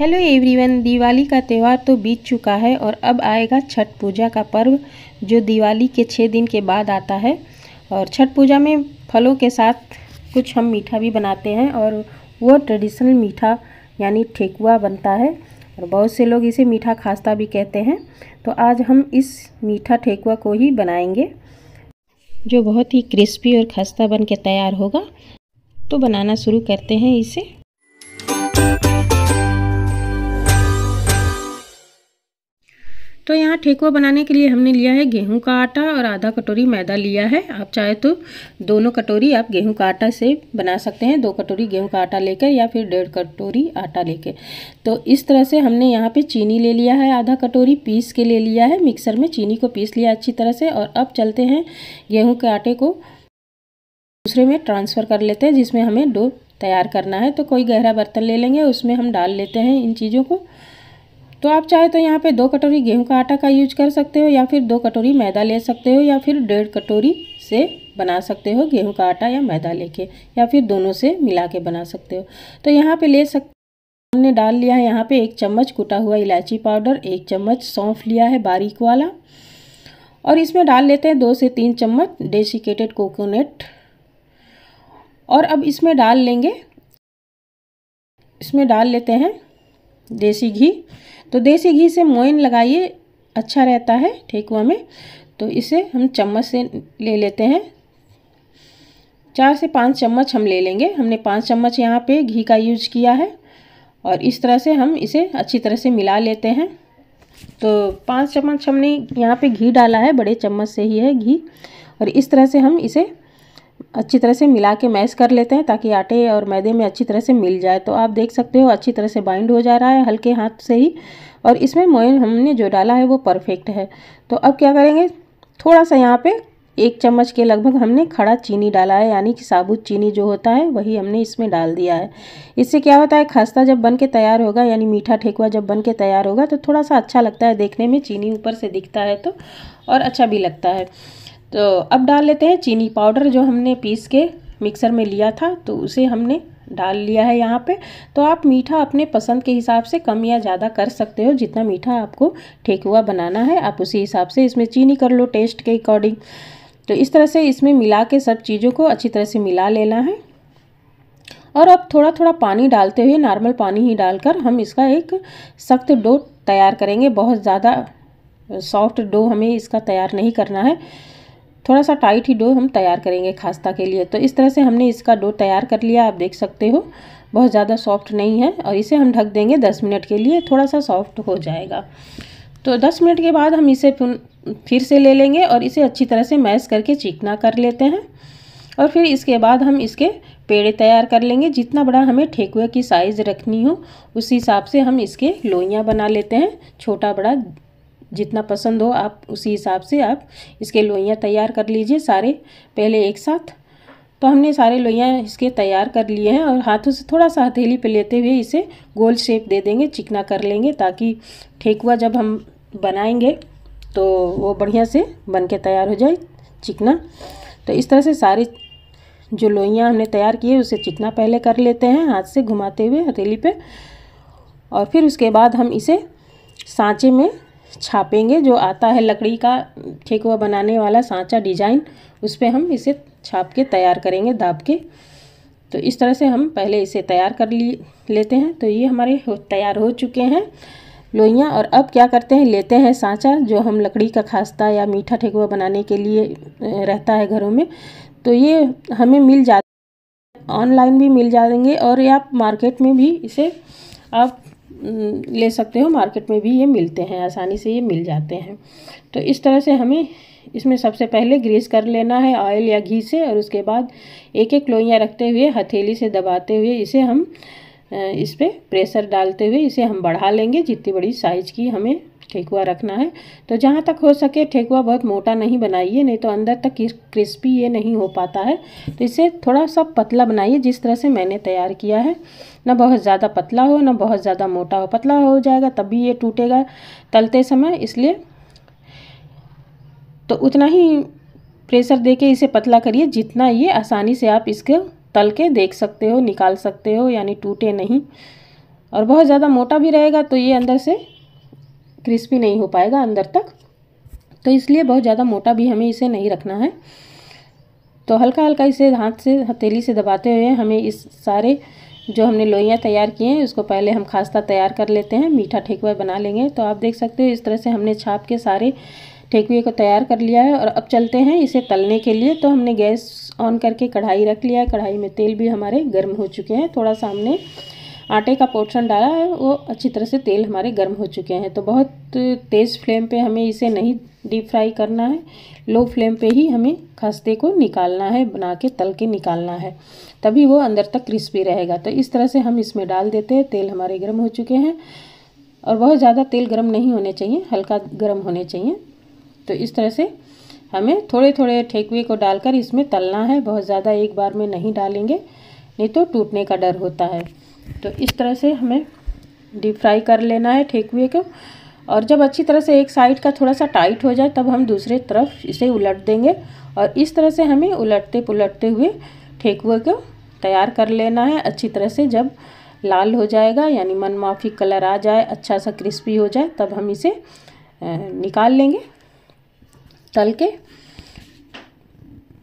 hello everyone Diwali का त्यौहार तो बीत चुका है और अब आएगा छठ पूजा का पर्व जो दिवाली के छः दिन के बाद आता है और छठ पूजा में फलों के साथ कुछ हम मीठा भी बनाते हैं और वो ट्रेडिशनल मीठा यानी ठेकुआ बनता है और बहुत से लोग इसे मीठा खास्ता भी कहते हैं तो आज हम इस मीठा ठेकुआ को ही बनाएंगे जो बहुत ही क्रिस्पी और खस्ता बन के तैयार होगा तो बनाना शुरू करते हैं इसे तो यहाँ ठेकुआ बनाने के लिए हमने लिया है गेहूं का आटा और आधा कटोरी मैदा लिया है आप चाहे तो दोनों कटोरी आप गेहूं का आटा से बना सकते हैं दो कटोरी गेहूं का आटा लेकर या फिर डेढ़ कटोरी आटा लेकर तो इस तरह से हमने यहाँ पे चीनी ले लिया है आधा कटोरी पीस के ले लिया है मिक्सर में चीनी को पीस लिया अच्छी तरह से और अब चलते हैं गेहूँ के आटे को दूसरे में ट्रांसफ़र कर लेते हैं जिसमें हमें डो तैयार करना है तो कोई गहरा बर्तन ले लेंगे उसमें हम डाल लेते हैं इन चीज़ों को तो आप चाहे तो यहाँ पे दो कटोरी गेहूं का आटा का यूज कर सकते हो या फिर दो कटोरी मैदा ले सकते हो या फिर डेढ़ कटोरी से बना सकते हो गेहूं का आटा या मैदा लेके या फिर दोनों से मिला के बना सकते हो तो यहाँ पे ले सकते हमने डाल लिया है यहाँ पे एक चम्मच कुटा हुआ इलायची पाउडर एक चम्मच सौंफ लिया है बारीक वाला और इसमें डाल लेते हैं दो से तीन चम्मच डेसिकेटेड कोकोनट और अब इसमें डाल लेंगे इसमें डाल लेते हैं देसी घी तो देसी घी से मोइन लगाइए अच्छा रहता है ठेकुआ में तो इसे हम चम्मच से ले लेते हैं चार से पाँच चम्मच हम ले लेंगे हमने पाँच चम्मच यहाँ पे घी का यूज किया है और इस तरह से हम इसे अच्छी तरह से मिला लेते हैं तो पाँच चम्मच हमने यहाँ पे घी डाला है बड़े चम्मच से ही है घी और इस तरह से हम इसे अच्छी तरह से मिला के मैश कर लेते हैं ताकि आटे और मैदे में अच्छी तरह से मिल जाए तो आप देख सकते हो अच्छी तरह से बाइंड हो जा रहा है हल्के हाथ से ही और इसमें मोयन हमने जो डाला है वो परफेक्ट है तो अब क्या करेंगे थोड़ा सा यहाँ पे एक चम्मच के लगभग हमने खड़ा चीनी डाला है यानी कि साबुत चीनी जो होता है वही हमने इसमें डाल दिया है इससे क्या होता है खस्ता जब बन के तैयार होगा यानी मीठा ठेकुआ जब बन के तैयार होगा तो थोड़ा सा अच्छा लगता है देखने में चीनी ऊपर से दिखता है तो और अच्छा भी लगता है तो अब डाल लेते हैं चीनी पाउडर जो हमने पीस के मिक्सर में लिया था तो उसे हमने डाल लिया है यहाँ पे तो आप मीठा अपने पसंद के हिसाब से कम या ज़्यादा कर सकते हो जितना मीठा आपको ठेकुआ बनाना है आप उसी हिसाब से इसमें चीनी कर लो टेस्ट के अकॉर्डिंग तो इस तरह से इसमें मिला के सब चीज़ों को अच्छी तरह से मिला लेना है और अब थोड़ा थोड़ा पानी डालते हुए नॉर्मल पानी ही डालकर हम इसका एक सख्त डो तैयार करेंगे बहुत ज़्यादा सॉफ्ट डो हमें इसका तैयार नहीं करना है थोड़ा सा टाइट ही डो हम तैयार करेंगे खास्ता के लिए तो इस तरह से हमने इसका डो तैयार कर लिया आप देख सकते हो बहुत ज़्यादा सॉफ्ट नहीं है और इसे हम ढक देंगे दस मिनट के लिए थोड़ा सा सॉफ्ट हो जाएगा तो दस मिनट के बाद हम इसे फिर से ले लेंगे और इसे अच्छी तरह से मैश करके चीकना कर लेते हैं और फिर इसके बाद हम इसके पेड़े तैयार कर लेंगे जितना बड़ा हमें ठेकुए की साइज़ रखनी हो उस हिसाब से हम इसके लोइयाँ बना लेते हैं छोटा बड़ा जितना पसंद हो आप उसी हिसाब से आप इसके लोइयाँ तैयार कर लीजिए सारे पहले एक साथ तो हमने सारे लोइयाँ इसके तैयार कर लिए हैं और हाथों से थोड़ा सा हथेली पे लेते हुए इसे गोल शेप दे देंगे चिकना कर लेंगे ताकि ठेकुआ जब हम बनाएंगे तो वो बढ़िया से बन के तैयार हो जाए चिकना तो इस तरह से सारे जो लोइयाँ हमने तैयार किए उसे चिकना पहले कर लेते हैं हाथ से घुमाते हुए हथेली पर और फिर उसके बाद हम इसे सांचे में छापेंगे जो आता है लकड़ी का ठेकुआ बनाने वाला सांचा डिजाइन उस पर हम इसे छाप के तैयार करेंगे दाब के तो इस तरह से हम पहले इसे तैयार कर ली लेते हैं तो ये हमारे हो, तैयार हो चुके हैं लोइयाँ और अब क्या करते हैं लेते हैं सांचा जो हम लकड़ी का खास्ता या मीठा ठेकुआ बनाने के लिए रहता है घरों में तो ये हमें मिल जाता ऑनलाइन भी मिल जाएंगे और आप मार्केट में भी इसे आप हम्म, ले सकते हो मार्केट में भी ये मिलते हैं आसानी से ये मिल जाते हैं तो इस तरह से हमें इसमें सबसे पहले ग्रीस कर लेना है ऑयल या घी से और उसके बाद एक एक लोइयाँ रखते हुए हथेली से दबाते हुए इसे हम इस पर प्रेशर डालते हुए इसे हम बढ़ा लेंगे जितनी बड़ी साइज की हमें ठेकुआ रखना है तो जहाँ तक हो सके ठेकुआ बहुत मोटा नहीं बनाइए नहीं तो अंदर तक क्रिस्पी ये नहीं हो पाता है तो इसे थोड़ा सा पतला बनाइए जिस तरह से मैंने तैयार किया है ना बहुत ज़्यादा पतला हो ना बहुत ज़्यादा मोटा हो पतला हो जाएगा तब भी ये टूटेगा तलते समय इसलिए तो उतना ही प्रेशर देके इसे पतला करिए जितना ये आसानी से आप इसको तल के देख सकते हो निकाल सकते हो यानी टूटे नहीं और बहुत ज़्यादा मोटा भी रहेगा तो ये अंदर से क्रिस्पी नहीं हो पाएगा अंदर तक तो इसलिए बहुत ज़्यादा मोटा भी हमें इसे नहीं रखना है तो हल्का हल्का इसे हाथ से हथेली से दबाते हुए हमें इस सारे जो हमने लोइयाँ तैयार किए हैं उसको पहले हम खास्ता तैयार कर लेते हैं मीठा ठेकुआ बना लेंगे तो आप देख सकते हो इस तरह से हमने छाप के सारे ठेकुए को तैयार कर लिया है और अब चलते हैं इसे तलने के लिए तो हमने गैस ऑन करके कढ़ाई रख लिया है कढ़ाई में तेल भी हमारे गर्म हो चुके हैं थोड़ा सा हमने आटे का पोर्शन डाला है वो अच्छी तरह से तेल हमारे गर्म हो चुके हैं तो बहुत तेज़ फ्लेम पे हमें इसे नहीं डीप फ्राई करना है लो फ्लेम पे ही हमें खस्ते को निकालना है बना के तल के निकालना है तभी वो अंदर तक क्रिस्पी रहेगा तो इस तरह से हम इसमें डाल देते हैं तेल हमारे गर्म हो चुके हैं और बहुत ज़्यादा तेल गर्म नहीं होने चाहिए हल्का गर्म होने चाहिए तो इस तरह से हमें थोड़े थोड़े ठेकुए को डालकर इसमें तलना है बहुत ज़्यादा एक बार में नहीं डालेंगे नहीं तो टूटने का डर होता है तो इस तरह से हमें डीप फ्राई कर लेना है ठेकुए को और जब अच्छी तरह से एक साइड का थोड़ा सा टाइट हो जाए तब हम दूसरे तरफ इसे उलट देंगे और इस तरह से हमें उलटते पुलटते हुए ठेकुए को तैयार कर लेना है अच्छी तरह से जब लाल हो जाएगा यानी मन माफी कलर आ जाए अच्छा सा क्रिस्पी हो जाए तब हम इसे निकाल लेंगे तल के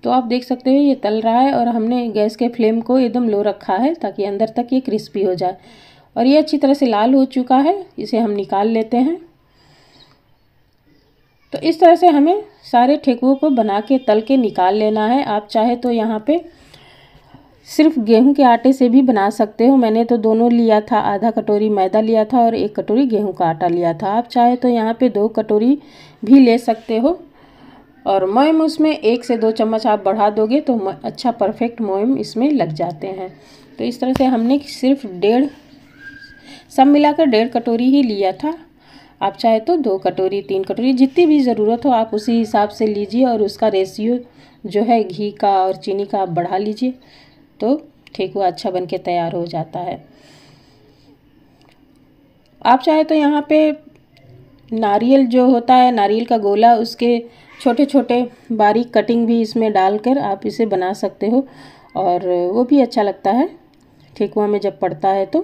तो आप देख सकते हो ये तल रहा है और हमने गैस के फ्लेम को एकदम लो रखा है ताकि अंदर तक ये क्रिस्पी हो जाए और ये अच्छी तरह से लाल हो चुका है इसे हम निकाल लेते हैं तो इस तरह से हमें सारे ठेकुओं को बना के तल के निकाल लेना है आप चाहे तो यहाँ पे सिर्फ गेहूं के आटे से भी बना सकते हो मैंने तो दोनों लिया था आधा कटोरी मैदा लिया था और एक कटोरी गेहूं का आटा लिया था आप चाहे तो यहाँ पे दो कटोरी भी ले सकते हो और मोयम उसमें एक से दो चम्मच आप बढ़ा दोगे तो अच्छा परफेक्ट मोयम इसमें लग जाते हैं तो इस तरह से हमने सिर्फ डेढ़ सब मिलाकर डेढ़ कटोरी ही लिया था आप चाहे तो दो कटोरी तीन कटोरी जितनी भी ज़रूरत हो आप उसी हिसाब से लीजिए और उसका रेशियो जो है घी का और चीनी का आप बढ़ा लीजिए तो ठेकुआ अच्छा बन के तैयार हो जाता है आप चाहे तो यहाँ पे नारियल जो होता है नारियल का गोला उसके छोटे छोटे बारीक कटिंग भी इसमें डालकर आप इसे बना सकते हो और वो भी अच्छा लगता है ठेकुआ में जब पड़ता है तो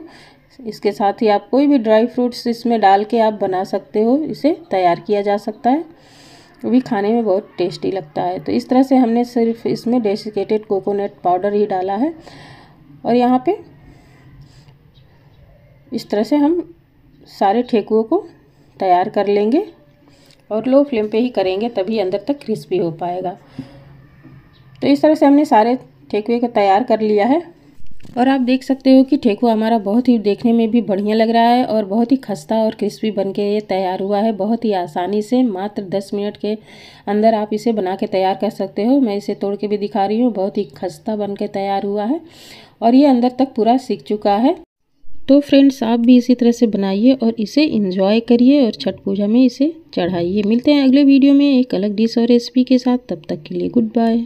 इसके साथ ही आप कोई भी ड्राई फ्रूट्स इसमें डाल के आप बना सकते हो इसे तैयार किया जा सकता है वो भी खाने में बहुत टेस्टी लगता है तो इस तरह से हमने सिर्फ इसमें डेसिकेटेड कोकोनट पाउडर ही डाला है और यहाँ पे इस तरह से हम सारे ठेकुओं को तैयार कर लेंगे और लो फ्लेम पे ही करेंगे तभी अंदर तक क्रिस्पी हो पाएगा तो इस तरह से हमने सारे ठेकुए को तैयार कर लिया है और आप देख सकते हो कि ठेकुआ हमारा बहुत ही देखने में भी बढ़िया लग रहा है और बहुत ही खस्ता और क्रिस्पी बन के ये तैयार हुआ है बहुत ही आसानी से मात्र दस मिनट के अंदर आप इसे बना के तैयार कर सकते हो मैं इसे तोड़ के भी दिखा रही हूँ बहुत ही खस्ता बन के तैयार हुआ है और ये अंदर तक पूरा सीख चुका है तो फ्रेंड्स आप भी इसी तरह से बनाइए और इसे इंजॉय करिए और छठ पूजा में इसे चढ़ाइए मिलते हैं अगले वीडियो में एक अलग डिश और रेसिपी के साथ तब तक के लिए गुड बाय